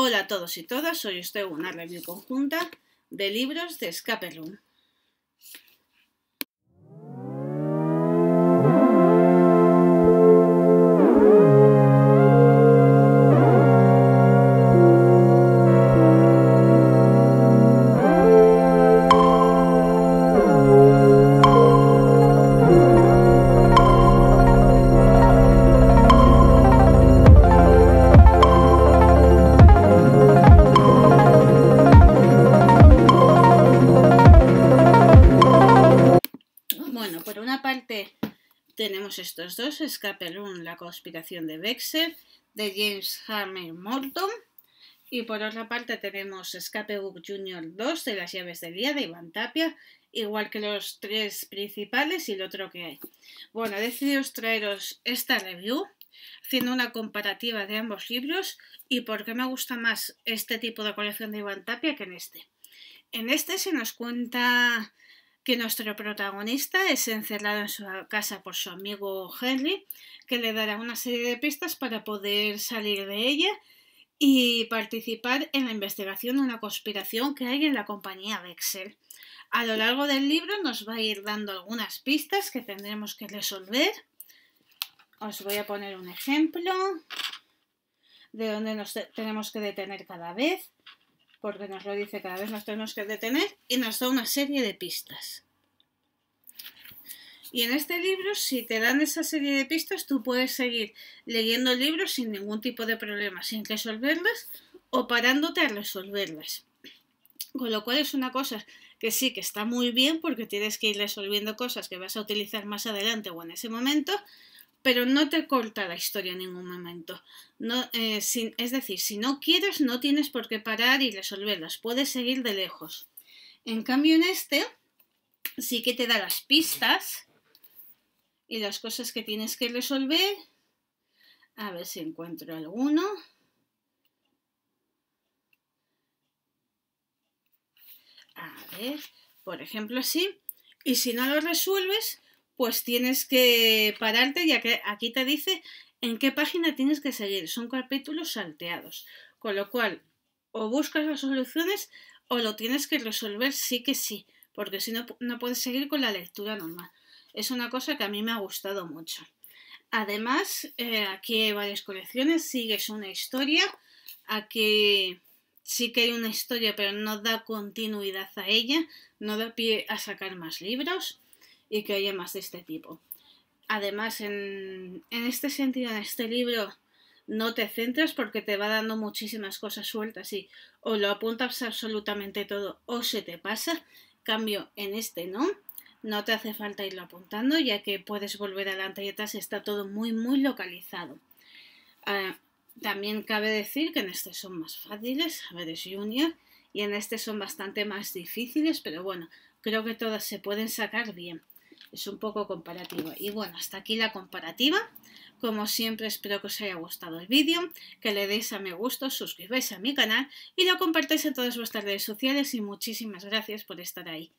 Hola a todos y todas, hoy os tengo una review conjunta de libros de Escape Room. tenemos estos dos, Room, la conspiración de Bexer, de James Hammer Morton, y por otra parte tenemos *Escape* Book Junior 2 de las llaves del día de Iván Tapia, igual que los tres principales y el otro que hay. Bueno, he decidido traeros esta review haciendo una comparativa de ambos libros y por qué me gusta más este tipo de colección de Iván Tapia que en este. En este se nos cuenta que nuestro protagonista es encerrado en su casa por su amigo Henry, que le dará una serie de pistas para poder salir de ella y participar en la investigación de una conspiración que hay en la compañía Wexel. A lo largo del libro nos va a ir dando algunas pistas que tendremos que resolver. Os voy a poner un ejemplo de donde nos tenemos que detener cada vez porque nos lo dice cada vez, nos tenemos que detener y nos da una serie de pistas. Y en este libro, si te dan esa serie de pistas, tú puedes seguir leyendo el libro sin ningún tipo de problema, sin resolverlas o parándote a resolverlas. Con lo cual es una cosa que sí que está muy bien porque tienes que ir resolviendo cosas que vas a utilizar más adelante o en ese momento, pero no te corta la historia en ningún momento. Eh, es decir, si no quieres, no tienes por qué parar y resolverlas, puedes seguir de lejos. En cambio, en este sí que te da las pistas y las cosas que tienes que resolver. A ver si encuentro alguno. A ver, por ejemplo, así. Y si no lo resuelves, pues tienes que pararte ya que aquí te dice en qué página tienes que seguir. Son capítulos salteados. Con lo cual, o buscas las soluciones o lo tienes que resolver sí que sí, porque si no, no puedes seguir con la lectura normal. Es una cosa que a mí me ha gustado mucho. Además, eh, aquí hay varias colecciones, sigues una historia, aquí sí que hay una historia, pero no da continuidad a ella, no da pie a sacar más libros y que haya más de este tipo. Además, en, este sentido, en este libro, no te centras porque te va dando muchísimas cosas sueltas y o lo apuntas absolutamente todo o se te pasa. Cambio en este, ¿no? No te hace falta irlo apuntando ya que puedes volver adelante y atrás, está todo muy, muy localizado. Ah, también cabe decir que en este son más fáciles, a ver, es Junior, y en este son bastante más difíciles, pero bueno, creo que todas se pueden sacar bien es un poco comparativo. Y bueno, hasta aquí la comparativa. Como siempre, espero que os haya gustado el vídeo, que le deis a me gusto, suscribáis a mi canal y lo compartáis en todas vuestras redes sociales y muchísimas gracias por estar ahí.